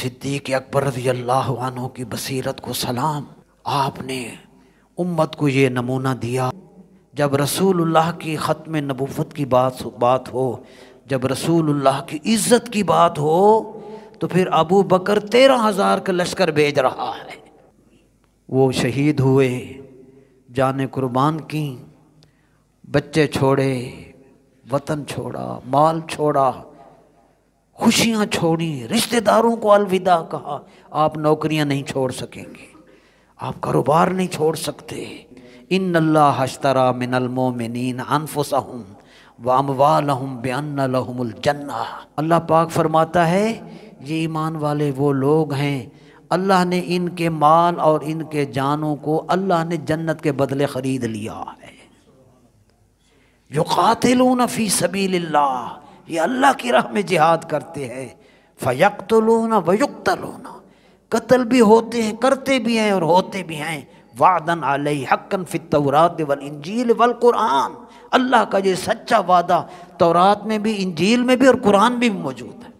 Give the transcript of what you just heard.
सिद्दीक अकबर रजी अल्लाह की बसीरत को सलाम आपने उम्मत को ये नमूना दिया जब रसूलुल्लाह की ख़त्म नबूवत की बात बात हो जब रसूलुल्लाह की इज़्ज़त की बात हो तो फिर अबू बकर तेरह हज़ार का लश्कर भेज रहा है वो शहीद हुए जान कुर्बान की बच्चे छोड़े वतन छोड़ा माल छोड़ा खुशियाँ छोड़ी रिश्तेदारों को अलविदा कहा आप नौकरियाँ नहीं छोड़ सकेंगे आप कारोबार नहीं छोड़ सकते इन अल्लाह हशतरा मिनलमो मिन अनफुसहम वामवा लहम बयान जन्ना अल्लाह पाक फरमाता है ये ईमान वाले वो लोग हैं अल्लाह ने इनके माल और इनके जानों को अल्लाह ने जन्नत के बदले ख़रीद लिया है जो कातिल फ़ी सबील्ला ये अल्लाह की राह में जिहाद करते हैं लो ना वयुक्त लोना कत्ल भी होते हैं करते भी हैं और होते भी हैं वादन आलही हक्कन फित वल इंजील वल कुरान अल्लाह का ये सच्चा वादा तौरात में भी इंजील में भी और कुरान में भी मौजूद है